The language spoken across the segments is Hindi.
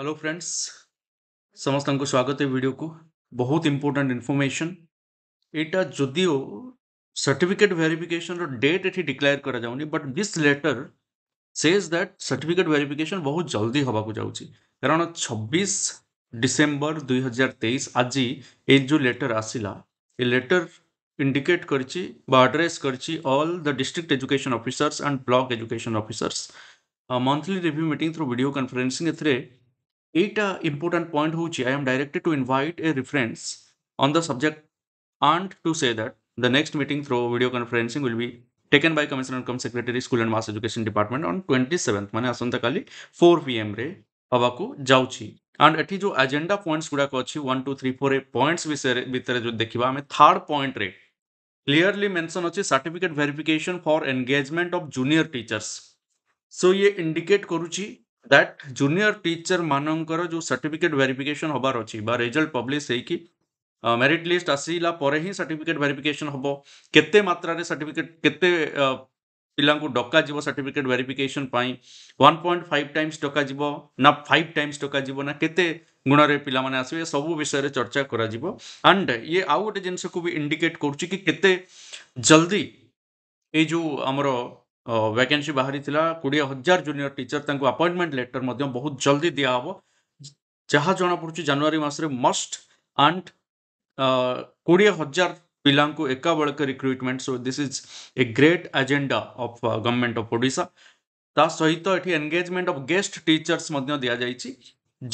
हेलो फ्रेंड्स समस्त को स्वागत है वीडियो को बहुत इम्पोर्टाट इनफर्मेसन यहाँ जदिओ सर्टिफिकेट भेरिफिकेशन रेट ये डिक्लेयर कर but this letter says that certificate verification बहुत जल्दी हवाक जाऊँगी कारण छब्बीस डिसेम्बर दुई हजार तेईस आज ये जो लेटर आसला ये लेटर इंडिकेट कर आड्रेस करची the district education officers and block education officers monthly review meeting through video conferencing एटा इम्पोर्टाट पॉइंट हूँ I am directed to invite a reference on the subject and to say that the next meeting through video conferencing will be taken by commissioner cum secretary school and mass education department on twenty seventh मैंने आसंता का फोर पी एम हाँ जाऊँगी एंड एटी जो एजेंडा पॉइंट्स गुड़ाक अच्छी one two three four A points विषय भितर जो देखा आम थार्ड पॉइंट रे क्लीयरली मेनसन अच्छे certificate verification for engagement of junior teachers so ये इंडिकेट करुच्छी ଦ୍ୟାଟ୍ ଜୁନିୟର ଟିଚର ମାନଙ୍କର ଯେଉଁ ସାର୍ଟିଫିକେଟ୍ ଭେରିଫିକେସନ୍ ହେବାର ଅଛି ବା ରେଜଲ୍ଟ ପବ୍ଲିଶ ହେଇକି ମେରିଟ୍ ଲିଷ୍ଟ ଆସିଲା ପରେ ହିଁ ସାର୍ଟିଫିକେଟ୍ ଭେରିଫିକେସନ୍ ହେବ କେତେ ମାତ୍ରାରେ ସାର୍ଟିଫିକେଟ୍ କେତେ ପିଲାଙ୍କୁ ଡକାଯିବ ସାର୍ଟିଫିକେଟ୍ ଭେରିଫିକେସନ୍ ପାଇଁ ୱାନ୍ ପଏଣ୍ଟ ଫାଇଭ୍ ଟାଇମ୍ସ ଡକାଯିବ ନା ଫାଇଭ୍ ଟାଇମ୍ସ ଡକାଯିବ ନା କେତେ ଗୁଣରେ ପିଲାମାନେ ଆସିବେ ସବୁ ବିଷୟରେ ଚର୍ଚ୍ଚା କରାଯିବ ଆଣ୍ଡ ଇଏ ଆଉ ଗୋଟେ ଜିନିଷକୁ ବି ଇଣ୍ଡିକେଟ୍ କରୁଛି କି କେତେ ଜଲ୍ଦି ଏଇ ଯେଉଁ ଆମର वैके बाहरी कोड़े हजार जूनियर टीचर तक अपॉइंटमेंट लेटर बहुत जल्दी दिया हम जहाँ जमापड़ जानुरी मसरे मस्ट आंड कोड़े हजार पिला एक बेलकर recruitment so this is a great agenda of government of ओडा ता सहित ये एनगेजमेंट अफ गेस्ट टीचर्स दि जाइए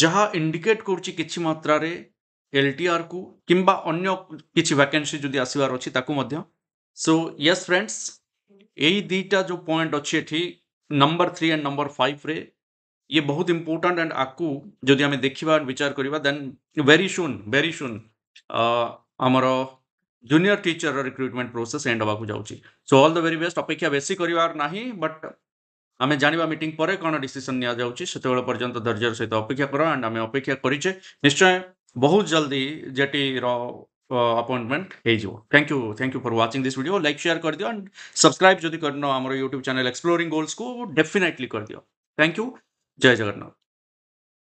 जहाँ इंडिकेट कर मात्रा एल टी आर को किंबा अगर किसी वैकेंसी जो आसवर अच्छी सो यस फ्रेंड्स এই দুইটা जो पॉइंट अच्छे এটি নম্বর 3 এন্ড নম্বর 5 রে ये বহুত ইম্পর্টান্ট এন্ড আকু যদি আমি দেখিবা বিচার করিবা দেন ভেরি সুন ভেরি সুন ଆମର ଜୁନିୟର ଟିଚରର ରିକ୍ରୁଟମେଣ୍ଟ ପ୍ରୋସେସ୍ ଏଣ୍ଡ ହେବାକୁ ଯାଉଛି so all the very best ଅପେକ୍ଷା ବେଶୀ କରିବାର ନାହିଁ ବଟ୍ ଆମେ ଜାଣିବା ମିଟିଂ ପରେ କ'ଣ ଡିସିସନ୍ ନିଆଯାଉଛି ସେତେବେଳେ ପର୍ଯ୍ୟନ୍ତ ଧୈର୍ଯ୍ୟର ସହିତ ଅପେକ୍ଷା କର ଆଣ୍ଡ ଆମେ ଅପେକ୍ଷା କରିଛେ ନିଶ୍ଚୟ ବହୁତ ଜଲ୍ଦି ଯେଟିର अपॉइंटमेंट हो thank you thank you for watching this video like share कर दियो एंड सब्सक्राइब जदि करनो हमरो चैनल एक्सप्लोरिंग गोल्स को डेफिनेटली कर दियो थैंक यू जय जगन्नाथ